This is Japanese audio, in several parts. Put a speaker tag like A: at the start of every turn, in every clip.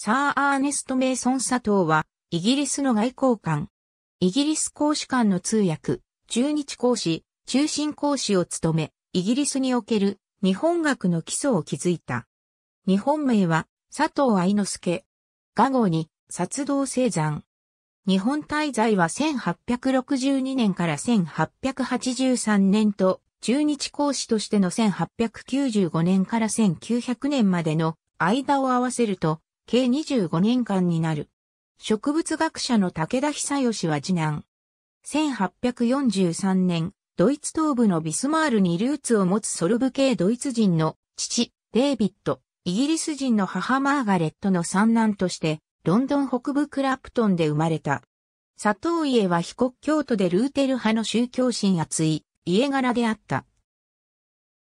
A: サー・アーネスト・メイソン・佐藤は、イギリスの外交官。イギリス公使館の通訳、中日公使、中心公使を務め、イギリスにおける日本学の基礎を築いた。日本名は、佐藤愛之助。画号に、殺道生山。日本滞在は1862年から1883年と、中日公使としての1895年から1900年までの間を合わせると、計25年間になる。植物学者の武田久義は次男。1843年、ドイツ東部のビスマールにルーツを持つソルブ系ドイツ人の父、デイビッド、イギリス人の母マーガレットの三男として、ロンドン北部クラプトンで生まれた。佐藤家は被告京都でルーテル派の宗教心厚い家柄であった。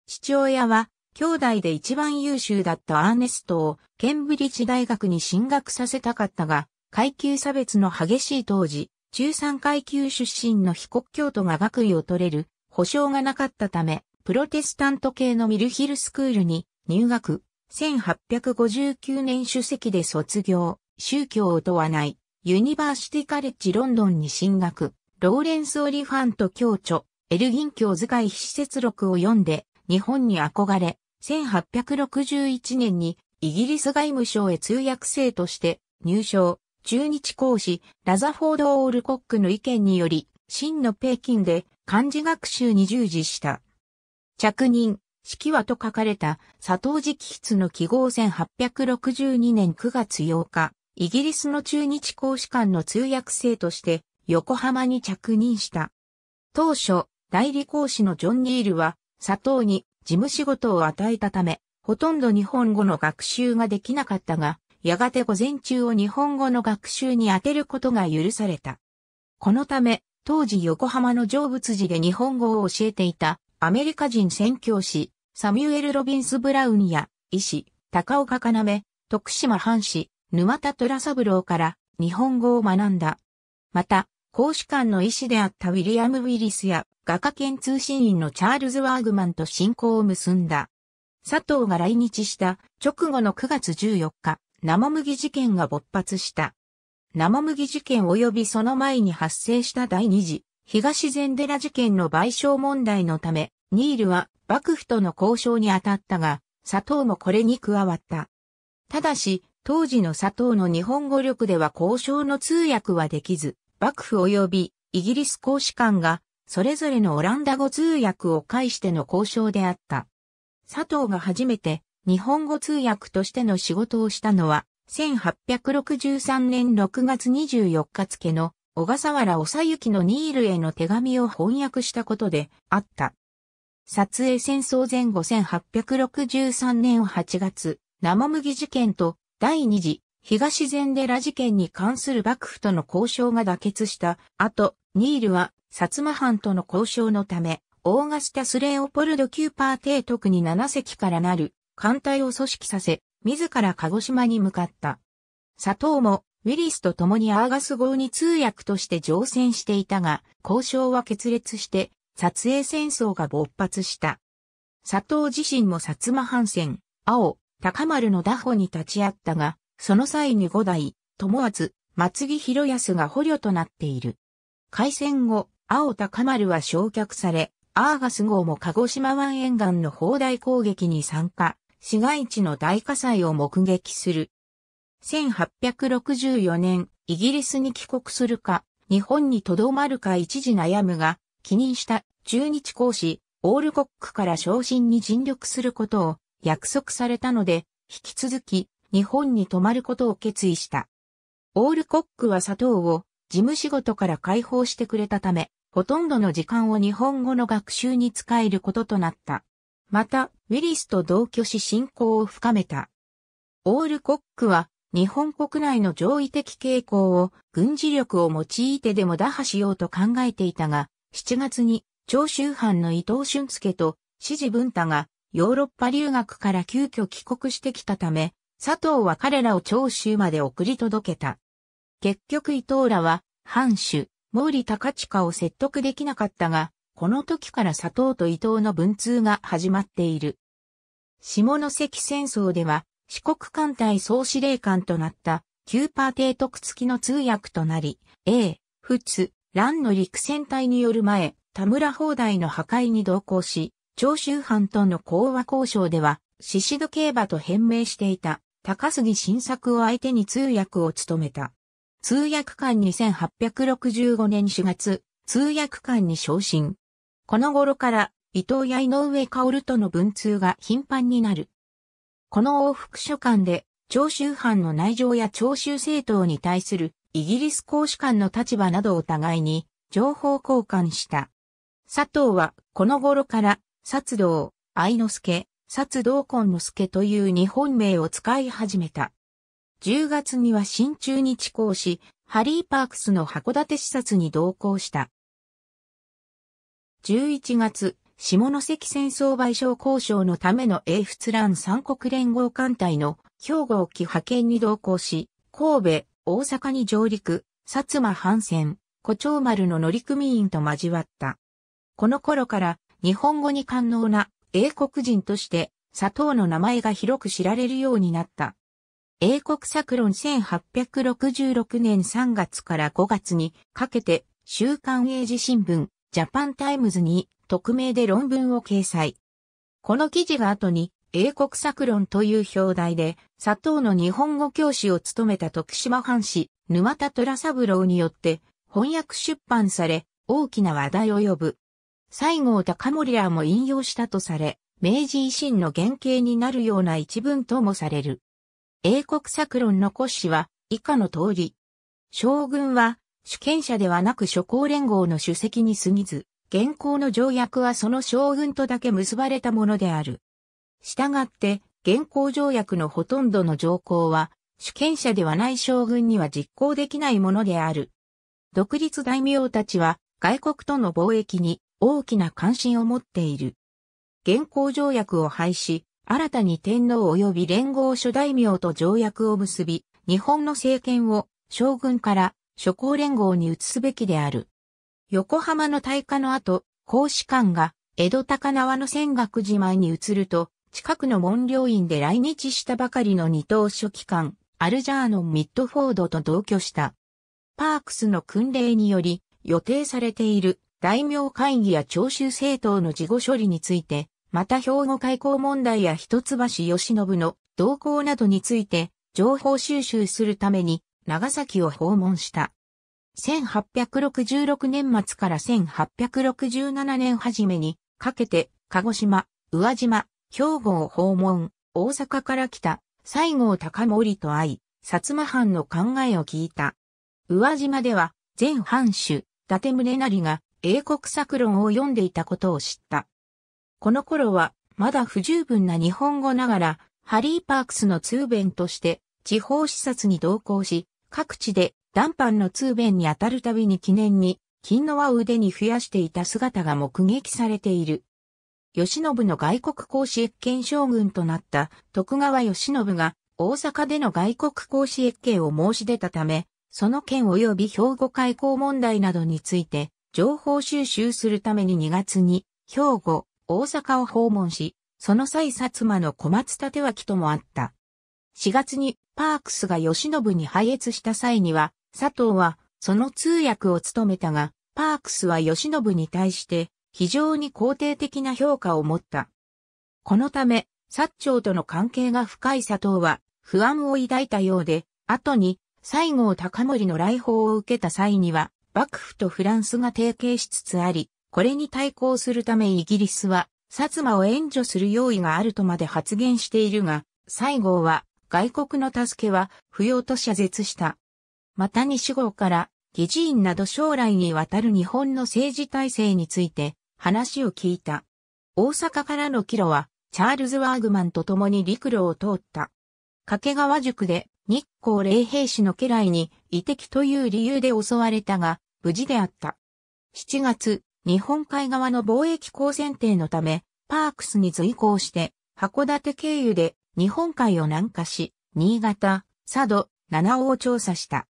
A: 父親は兄弟で一番優秀だったアーネストをケンブリッジ大学に進学させたかったが、階級差別の激しい当時、中産階級出身の非国教徒が学位を取れる保証がなかったため、プロテスタント系のミルヒルスクールに入学、1859年主席で卒業、宗教を問わない、ユニバーシティカレッジロンドンに進学、ローレンス・オリファント教著、エルギン教図解施設録を読んで、日本に憧れ、1861年にイギリス外務省へ通訳生として入省、中日講師、ラザフォード・オールコックの意見により、真の北京で漢字学習に従事した。着任、式はと書かれた佐藤直筆の記号1862年9月8日、イギリスの中日公使館の通訳生として横浜に着任した。当初、代理公使のジョン・ニールは佐藤に事務仕事を与えたため、ほとんど日本語の学習ができなかったが、やがて午前中を日本語の学習に充てることが許された。このため、当時横浜の成仏寺で日本語を教えていたアメリカ人宣教師、サミュエル・ロビンス・ブラウンや、医師、高岡かなめ、徳島藩士、沼田虎三郎から日本語を学んだ。また、公使館の医師であったウィリアム・ウィリスや画家兼通信員のチャールズ・ワーグマンと親交を結んだ。佐藤が来日した直後の9月14日、生麦事件が勃発した。生麦事件及びその前に発生した第二次東禅寺事件の賠償問題のため、ニールは幕府との交渉に当たったが、佐藤もこれに加わった。ただし、当時の佐藤の日本語力では交渉の通訳はできず、幕府及びイギリス公使館が、それぞれのオランダ語通訳を介しての交渉であった。佐藤が初めて日本語通訳としての仕事をしたのは、1863年6月24日付の小笠原ゆきのニールへの手紙を翻訳したことであった。撮影戦争前後1863年8月、生麦事件と第二次東禅寺事件に関する幕府との交渉が妥結した後、ニールは薩摩藩との交渉のため、オーガスタス・レオポルド・キューパー提督に7隻からなる艦隊を組織させ、自ら鹿児島に向かった。佐藤もウィリスと共にアーガス号に通訳として乗船していたが、交渉は決裂して、撮影戦争が勃発した。佐藤自身も薩摩藩船、青、高丸の打歩に立ち会ったが、その際に五代、友厚、松木広康が捕虜となっている。開戦後、青高丸は焼却され、アーガス号も鹿児島湾沿岸の砲台攻撃に参加、市街地の大火災を目撃する。1864年、イギリスに帰国するか、日本に留まるか一時悩むが、起任した中日講師、オールコックから昇進に尽力することを約束されたので、引き続き日本に泊まることを決意した。オールコックは佐藤を事務仕事から解放してくれたため、ほとんどの時間を日本語の学習に使えることとなった。また、ウィリスと同居し信仰を深めた。オールコックは日本国内の上位的傾向を軍事力を用いてでも打破しようと考えていたが、7月に長州藩の伊藤俊介と指示文太がヨーロッパ留学から急遽帰国してきたため、佐藤は彼らを長州まで送り届けた。結局伊藤らは、藩主、毛利高近を説得できなかったが、この時から佐藤と伊藤の文通が始まっている。下関戦争では、四国艦隊総司令官となった、キューパー提督付きの通訳となり、A、仏、乱の陸戦隊による前、田村砲台の破壊に同行し、長州藩との講和交渉では、宍戸競馬と変名していた。高杉晋作を相手に通訳を務めた。通訳官に8 6 5年4月、通訳官に昇進。この頃から伊藤や井上薫との文通が頻繁になる。この往復書簡で、長州藩の内情や長州政党に対するイギリス公使館の立場などを互いに情報交換した。佐藤はこの頃から、薩道、愛之助、薩道根之助という日本名を使い始めた。10月には新中日行し、ハリー・パークスの函館視察に同行した。11月、下関戦争賠償交渉のための英仏乱三国連合艦隊の兵庫沖派遣に同行し、神戸、大阪に上陸、薩摩藩船、胡蝶丸の乗組員と交わった。この頃から日本語に堪能な英国人として砂糖の名前が広く知られるようになった。英国作論1866年3月から5月にかけて週刊英字新聞ジャパンタイムズに匿名で論文を掲載。この記事が後に英国作論という表題で砂糖の日本語教師を務めた徳島藩士沼田虎三郎によって翻訳出版され大きな話題を呼ぶ。西郷隆盛らも引用したとされ、明治維新の原型になるような一文ともされる。英国作論の骨子は以下の通り。将軍は主権者ではなく諸侯連合の主席に過ぎず、現行の条約はその将軍とだけ結ばれたものである。したがって、現行条約のほとんどの条項は、主権者ではない将軍には実行できないものである。独立大名たちは、外国との貿易に、大きな関心を持っている。現行条約を廃止、新たに天皇及び連合諸大名と条約を結び、日本の政権を将軍から諸公連合に移すべきである。横浜の大火の後、公使館が江戸高輪の仙岳寺前に移ると、近くの門領院で来日したばかりの二等書記官、アルジャーノン・ミッドフォードと同居した。パークスの訓令により予定されている大名会議や長州政党の事後処理について、また兵庫開港問題や一橋義信の動向などについて、情報収集するために長崎を訪問した。1866年末から1867年初めにかけて、鹿児島、宇和島、兵庫を訪問、大阪から来た西郷隆盛と会い、薩摩藩の考えを聞いた。宇和島では、前藩主、伊達宗成が英国作論を読んでいたことを知った。この頃は、まだ不十分な日本語ながら、ハリー・パークスの通弁として、地方視察に同行し、各地で、ダンパンの通弁に当たるたびに記念に、金の輪を腕に増やしていた姿が目撃されている。慶喜の外国公使越権将軍となった徳川慶喜が大阪での外国公使越権を申し出たため、その件及び兵庫開港問題などについて情報収集するために2月に、兵庫、大阪を訪問し、その際薩摩の小松立脇ともあった。4月にパークスが吉信に配越した際には、佐藤はその通訳を務めたが、パークスは吉信に対して非常に肯定的な評価を持った。このため、薩長との関係が深い佐藤は不安を抱いたようで、後に西郷隆盛の来訪を受けた際には、幕府とフランスが提携しつつあり、これに対抗するためイギリスは、薩摩を援助する用意があるとまで発言しているが、西郷は、外国の助けは不要と謝絶した。また西郷から、議事院など将来にわたる日本の政治体制について話を聞いた。大阪からの帰路は、チャールズ・ワーグマンと共に陸路を通った。掛川塾で日光霊兵士の家来に遺敵という理由で襲われたが、無事であった。7月、日本海側の貿易港選定のため、パークスに随行して、函館経由で日本海を南下し、新潟、佐渡、七尾を調査した。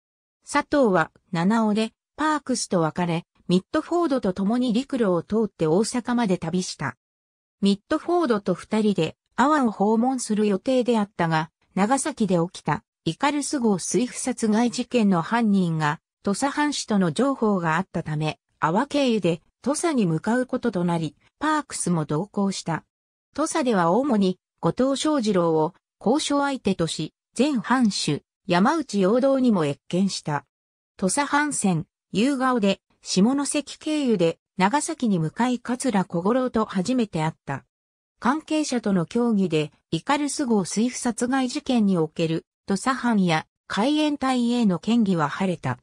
A: 佐藤は七尾でパークスと別れ、ミッドフォードと共に陸路を通って大阪まで旅した。ミッドフォードと二人で阿波を訪問する予定であったが、長崎で起きたイカルス号水不殺害事件の犯人が土佐藩士との情報があったため、阿波経由で土佐に向かうこととなり、パークスも同行した。土佐では主に後藤正二郎を交渉相手とし、全藩主、山内陽道にも越見した。土佐藩船、夕顔で、下関経由で、長崎に向かい桂小五郎と初めて会った。関係者との協議で、イカルス号水夫殺害事件における、土佐藩や海援隊への嫌疑は晴れた。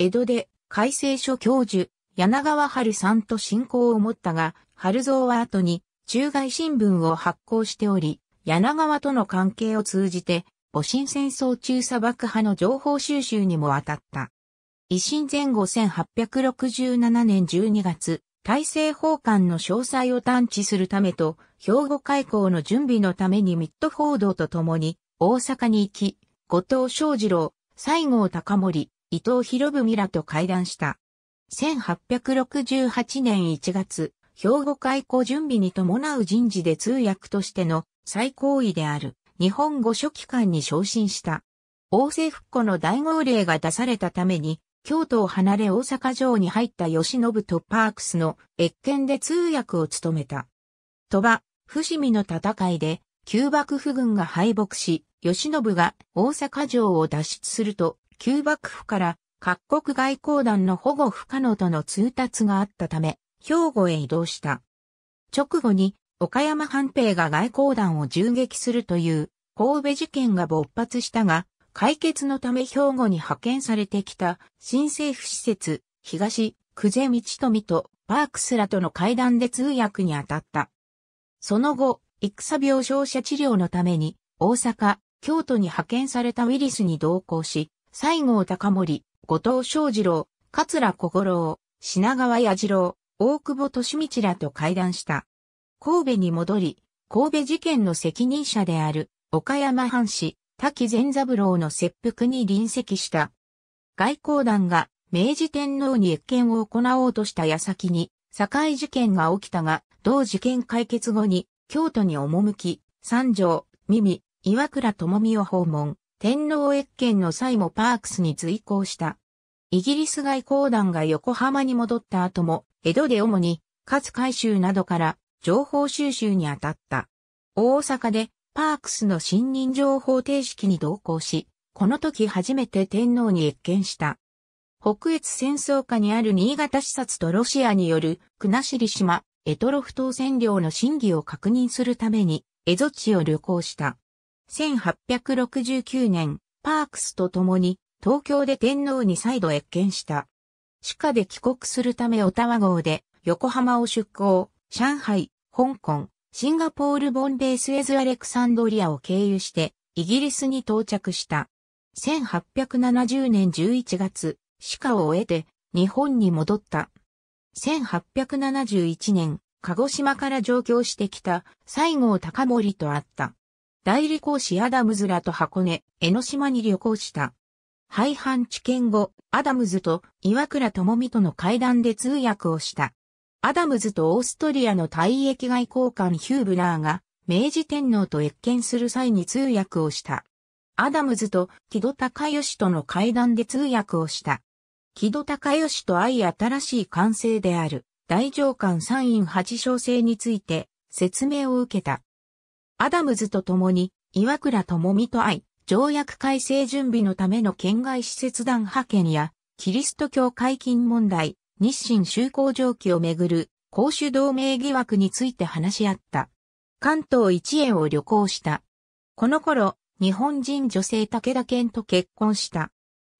A: 江戸で改正書教授、柳川春さんと親交を持ったが、春蔵は後に中外新聞を発行しており、柳川との関係を通じて、戊辰戦争中砂漠派の情報収集にも当たった。維新前後1867年12月、大政奉還の詳細を探知するためと、兵庫開港の準備のためにミッド報道と共に、大阪に行き、後藤昌二郎、西郷隆盛、伊藤博文らと会談した。1868年1月、兵庫開港準備に伴う人事で通訳としての最高位である日本語書記官に昇進した。王政復古の大号令が出されたために、京都を離れ大阪城に入った吉信とパークスの越見で通訳を務めた。鳥羽、伏見の戦いで、旧幕府軍が敗北し、吉信が大阪城を脱出すると、旧幕府から各国外交団の保護不可能との通達があったため、兵庫へ移動した。直後に、岡山藩兵が外交団を銃撃するという神戸事件が勃発したが、解決のため兵庫に派遣されてきた新政府施設、東、久世道富とパークスらとの会談で通訳に当たった。その後、戦病床者治療のために大阪、京都に派遣されたウィリスに同行し、西郷隆盛、後藤昌二郎、桂小五郎、品川矢次郎、大久保利道らと会談した。神戸に戻り、神戸事件の責任者である岡山藩士、滝善三郎の切腹に臨席した。外交団が明治天皇に謁見を行おうとした矢先に、堺事件が起きたが、同事件解決後に、京都に赴き、三条、耳、岩倉智美を訪問。天皇越見の際もパークスに随行した。イギリス外交団が横浜に戻った後も、江戸で主に、勝海舟などから情報収集に当たった。大阪でパークスの信任情報定式に同行し、この時初めて天皇に越見した。北越戦争下にある新潟視察とロシアによる国後島、エトロフ島占領の真偽を確認するために、蝦夷地を旅行した。1869年、パークスと共に東京で天皇に再度謁見した。鹿で帰国するためオタワ号で横浜を出港、上海、香港、シンガポールボンベイスエズアレクサンドリアを経由してイギリスに到着した。1870年11月、歯科を終えて日本に戻った。1871年、鹿児島から上京してきた西郷隆盛と会った。代理講師アダムズらと箱根、江ノ島に旅行した。廃藩置県後、アダムズと岩倉智美との会談で通訳をした。アダムズとオーストリアの退役外交官ヒューブラーが、明治天皇と越見する際に通訳をした。アダムズと木戸孝義との会談で通訳をした。木戸孝義と相新しい完成である、大上官参院八小制について説明を受けた。アダムズと共に、岩倉智美と会、条約改正準備のための県外施設団派遣や、キリスト教解禁問題、日清修好上記をめぐる、公主同盟疑惑について話し合った。関東一円を旅行した。この頃、日本人女性武田健と結婚した。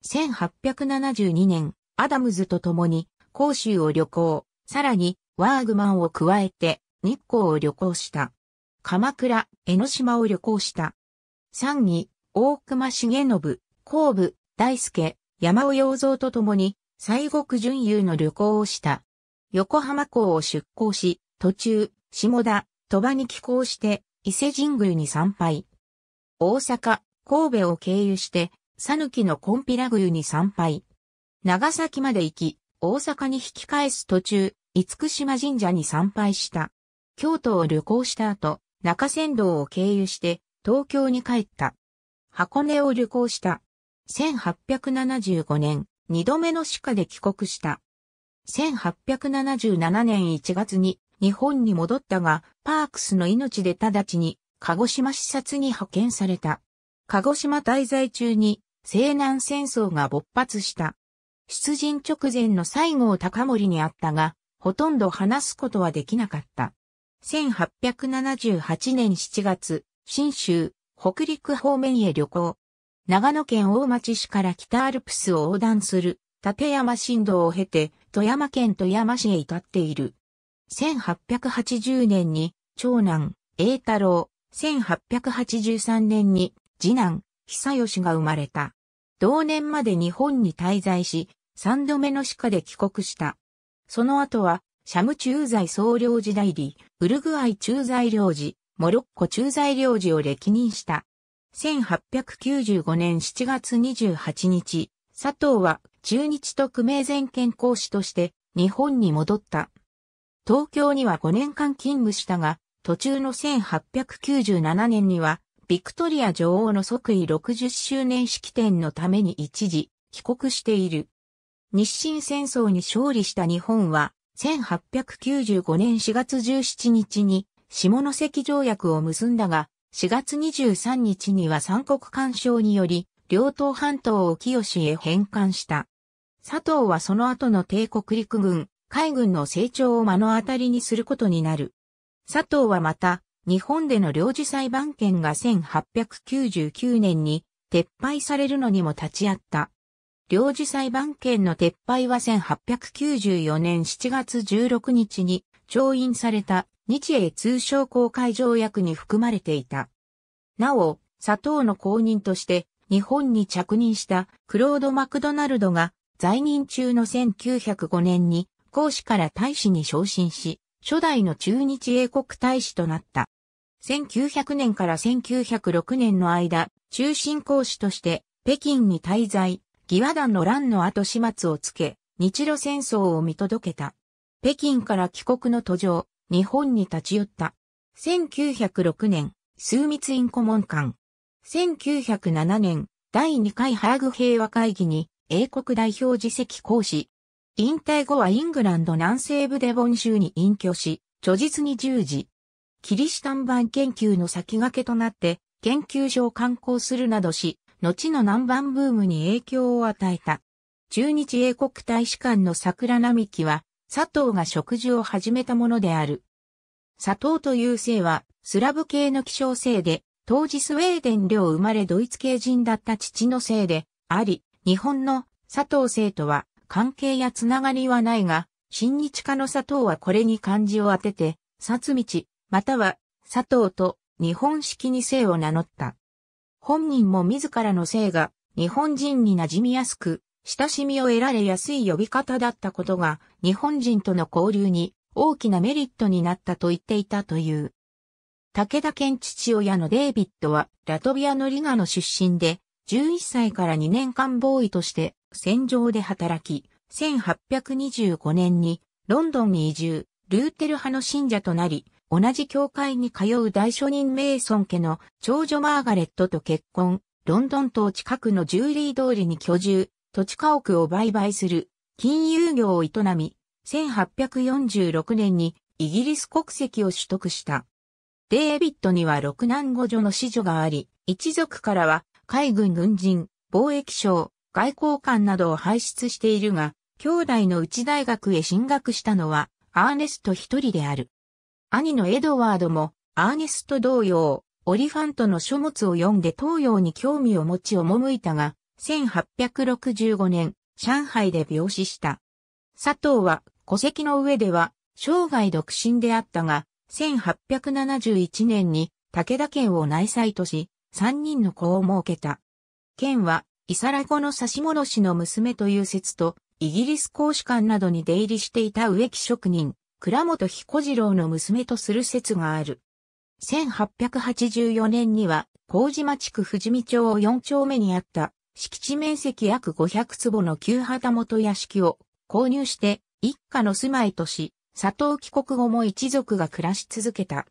A: 1872年、アダムズと共に、公衆を旅行、さらに、ワーグマンを加えて、日光を旅行した。鎌倉、江ノ島を旅行した。3位、大隈重信、神部、大輔、山尾洋蔵と共に、西国巡遊の旅行をした。横浜港を出港し、途中、下田、鳥羽に寄港して、伊勢神宮に参拝。大阪、神戸を経由して、讃岐のコンピラ宮に参拝。長崎まで行き、大阪に引き返す途中、厳島神社に参拝した。京都を旅行した後、中山道を経由して東京に帰った。箱根を旅行した。1875年、二度目の歯科で帰国した。1877年1月に日本に戻ったが、パークスの命で直ちに鹿児島視察に派遣された。鹿児島滞在中に西南戦争が勃発した。出陣直前の西郷隆盛にあったが、ほとんど話すことはできなかった。1878年7月、新州、北陸方面へ旅行。長野県大町市から北アルプスを横断する立山振動を経て富山県富山市へ至っている。1880年に長男、栄太郎、1883年に次男、久吉が生まれた。同年まで日本に滞在し、三度目の鹿で帰国した。その後はシャム駐在総領事代理、ウルグアイ駐在領事、モロッコ駐在領事を歴任した。1895年7月28日、佐藤は中日特命全権講師として日本に戻った。東京には5年間勤務したが、途中の1897年には、ビクトリア女王の即位60周年式典のために一時帰国している。日清戦争に勝利した日本は1895年4月17日に下関条約を結んだが、4月23日には三国干渉により、両党半島を清へ返還した。佐藤はその後の帝国陸軍、海軍の成長を目の当たりにすることになる。佐藤はまた、日本での領事裁判権が1899年に撤廃されるのにも立ち会った。領事裁判権の撤廃は1894年7月16日に調印された日英通商公開条約に含まれていた。なお、佐藤の公認として日本に着任したクロード・マクドナルドが在任中の1905年に公使から大使に昇進し、初代の中日英国大使となった。1900年から1906年の間、中心公使として北京に滞在、義和団の乱の後始末をつけ、日露戦争を見届けた。北京から帰国の途上、日本に立ち寄った。1906年、枢密院顧問官。1907年、第2回ハーグ平和会議に英国代表辞席講師。引退後はイングランド南西部デボン州に隠居し、著述に従事。キリシタン版研究の先駆けとなって、研究所を観光するなどし、後の南蛮ブームに影響を与えた。中日英国大使館の桜並木は、佐藤が食事を始めたものである。佐藤という姓は、スラブ系の希少姓で、当時スウェーデン領生まれドイツ系人だった父の姓で、あり、日本の佐藤姓とは関係やつながりはないが、新日家の佐藤はこれに漢字を当てて、薩道、または佐藤と日本式に姓を名乗った。本人も自らの性が日本人に馴染みやすく、親しみを得られやすい呼び方だったことが、日本人との交流に大きなメリットになったと言っていたという。武田健父親のデイビッドは、ラトビアのリガの出身で、11歳から2年間ボーイとして戦場で働き、1825年にロンドンに移住、ルーテル派の信者となり、同じ教会に通う大書人メイソン家の長女マーガレットと結婚、ロンドン島近くのジューリー通りに居住、土地家屋を売買する、金融業を営み、1846年にイギリス国籍を取得した。デイビッドには六男五女の子女があり、一族からは海軍軍人、貿易省、外交官などを輩出しているが、兄弟のうち大学へ進学したのはアーネスト一人である。兄のエドワードも、アーネスト同様、オリファントの書物を読んで東洋に興味を持ち赴いたが、1865年、上海で病死した。佐藤は、戸籍の上では、生涯独身であったが、1871年に武田県を内妻とし、三人の子を設けた。県は、イサラ子の差し戻しの娘という説と、イギリス公使館などに出入りしていた植木職人、倉本彦次郎の娘とする説がある。1884年には、麹町区富士見町を4丁目にあった、敷地面積約500坪の旧旗本屋敷を購入して、一家の住まいとし、佐藤帰国後も一族が暮らし続けた。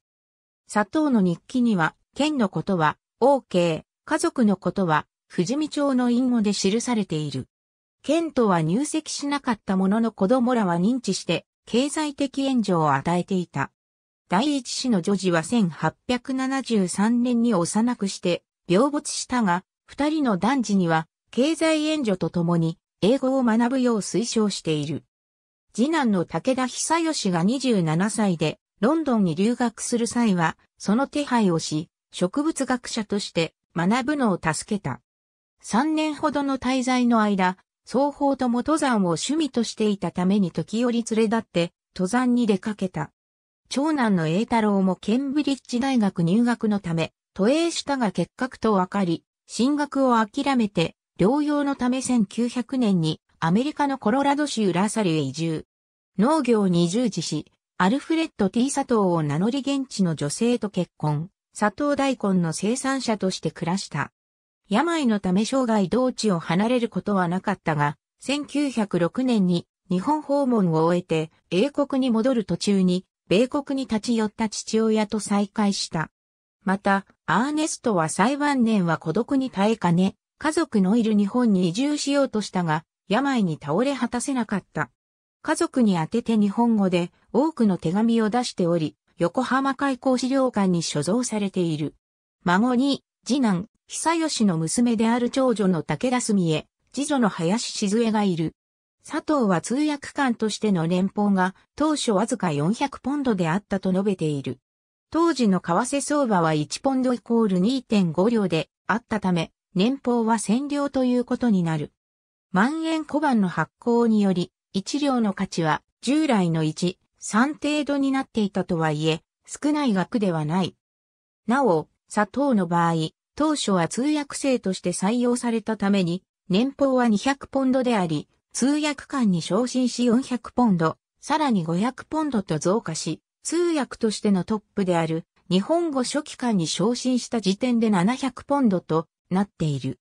A: 佐藤の日記には、県のことは、OK、家族のことは、富士見町の隠語で記されている。県とは入籍しなかったものの子供らは認知して、経済的援助を与えていた。第一子の女児は1873年に幼くして病没したが、二人の男児には経済援助とともに英語を学ぶよう推奨している。次男の武田久義が27歳でロンドンに留学する際はその手配をし、植物学者として学ぶのを助けた。三年ほどの滞在の間、双方とも登山を趣味としていたために時折連れ立って登山に出かけた。長男の栄太郎もケンブリッジ大学入学のため、都営したが結核と分かり、進学を諦めて、療養のため1900年にアメリカのコロラド州ラサルへ移住。農業に従事し、アルフレッド T 佐藤を名乗り現地の女性と結婚、佐藤大根の生産者として暮らした。病のため生涯同地を離れることはなかったが、1906年に日本訪問を終えて英国に戻る途中に米国に立ち寄った父親と再会した。また、アーネストは最晩年は孤独に耐えかね、家族のいる日本に移住しようとしたが、病に倒れ果たせなかった。家族に宛てて日本語で多くの手紙を出しており、横浜開港資料館に所蔵されている。孫に、次男、久吉の娘である長女の武田澄江、次女の林静江がいる。佐藤は通訳官としての年俸が当初わずか400ポンドであったと述べている。当時の為替相場は1ポンドイコール2.5両であったため、年俸は1000両ということになる。万円小判の発行により、1両の価値は従来の1、3程度になっていたとはいえ、少ない額ではない。なお、佐藤の場合、当初は通訳生として採用されたために、年俸は200ポンドであり、通訳官に昇進し400ポンド、さらに500ポンドと増加し、通訳としてのトップである日本語初期間に昇進した時点で700ポンドとなっている。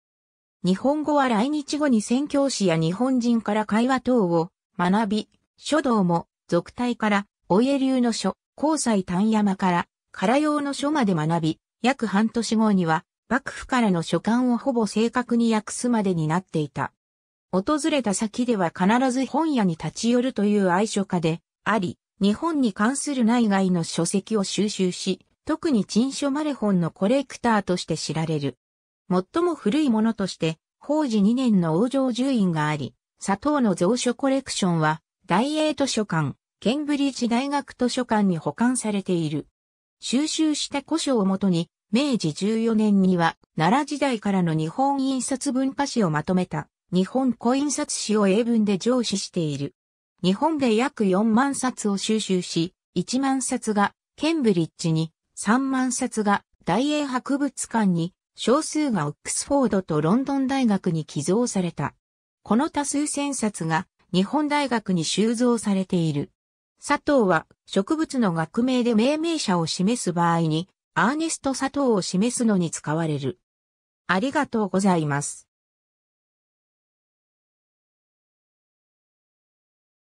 A: 日本語は来日後に宣教師や日本人から会話等を学び、書道も俗体から、お家流の書、高裁丹山から、唐用の書まで学び、約半年後には幕府からの書簡をほぼ正確に訳すまでになっていた。訪れた先では必ず本屋に立ち寄るという愛書家であり、日本に関する内外の書籍を収集し、特に陳書マレ本ンのコレクターとして知られる。最も古いものとして、法治2年の王城住院があり、佐藤の蔵書コレクションは、大英図書館、ケンブリッジ大学図書館に保管されている。収集した古書をもとに、明治14年には奈良時代からの日本印刷文化史をまとめた日本古印刷史を英文で上司している。日本で約4万冊を収集し、1万冊がケンブリッジに、3万冊が大英博物館に、少数がオックスフォードとロンドン大学に寄贈された。この多数千冊が日本大学に収蔵されている。佐藤は植物の学名で命名者を示す場合にアーネスト佐藤を示すのに使われる。ありがとうございます。